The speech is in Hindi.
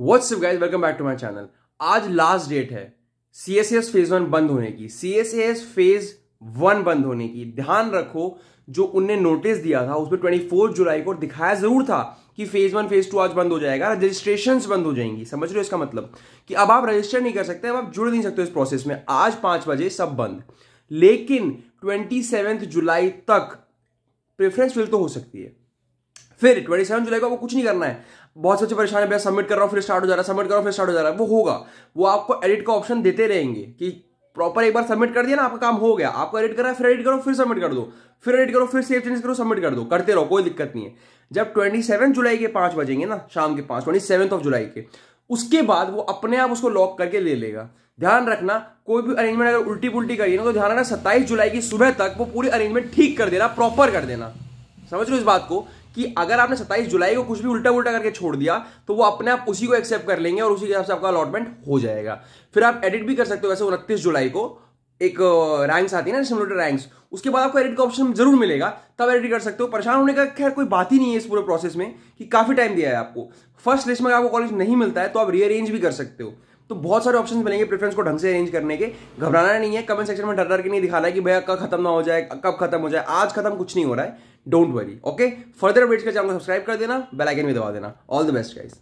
what's guys welcome back to my channel आज लास्ट डेट है C S S phase one बंद होने की C S S phase one बंद होने की ध्यान रखो जो उनने नोटिस दिया था उसमें ट्वेंटी फोर्थ जुलाई को दिखाया जरूर था कि फेज वन फेज टू आज बंद हो जाएगा रजिस्ट्रेशन बंद हो जाएंगी समझ रहे हो इसका मतलब कि अब आप रजिस्टर नहीं कर सकते अब आप जुड़ नहीं सकते इस प्रोसेस में आज पांच बजे सब बंद लेकिन ट्वेंटी सेवेंथ जुलाई तक प्रेफरेंस फिल तो हो सकती है फिर ट्वेंटी सेवन जुलाई को आपको कुछ नहीं करना है बहुत सोचे परेशान है सबमिट कर रहा हूँ फिर स्टार्ट हो जा रहा है सबमिट कर रहा हूँ फिर स्टार्ट हो जा रहा है वो होगा वो आपको एडिट का ऑप्शन देते रहेंगे कि प्रॉपर एक बार सबमिट कर दिया ना आपका काम हो गया आपको एडिट करा है फिर एडिट करो फिर सबमिट कर दो फिर एडिट करो फिर सेव चेंज करो सबमिट कर दो करते रहो कोई दिक्कत नहीं है जब ट्वेंटी सेवन जुलाई के पांच बजेंगे ना शाम के पांच ट्वेंटी सेवन ऑफ जुलाई के उसके बाद वो अपने आप उसको लॉक करके ले लेगा ध्यान रखना कोई भी अरेंजमेंट अगर उल्टी पुल्टी करिए ना तो ध्यान रखना सत्ताईस जुलाई की सुबह तक वो पूरी अरेंजमेंट ठीक कर देना प्रॉपर कर देना समझ लो इस बात को कि अगर आपने 27 जुलाई को कुछ भी उल्टा उल्टा करके छोड़ दिया तो वो अपने आप उसी को एक्सेप्ट कर लेंगे और उसी के हिसाब से आपका अलॉटमेंट हो जाएगा फिर आप एडिट भी कर सकते हो वैसे उनतीस जुलाई को एक रैंक्स आती है ना सिमुलेटर रैंक्स उसके बाद आपको एडिट का ऑप्शन जरूर मिलेगा तब एडिट कर सकते हो परेशान होने का खैर कोई बात ही नहीं है इस पूरे प्रोसेस में कि काफी टाइम दिया है आपको फर्स्ट लिस्ट में आपको कॉलेज नहीं मिलता है तो आप रीअरेंज भी कर सकते हो तो बहुत सारे ऑप्शन मिलेंगे प्रेफरेंस को ढंग से अरेंज करने के घबराना नहीं है कमेंट सेक्शन में डर डर के नहीं दिखाना है कि भैया कब खत्म ना हो जाए कब खत्म हो जाए आज खत्म कुछ नहीं हो रहा है don't worry okay further updates का चैनल को सब्सक्राइब कर देना बेल आइकन भी दबा देना ऑल द बेस्ट गाइस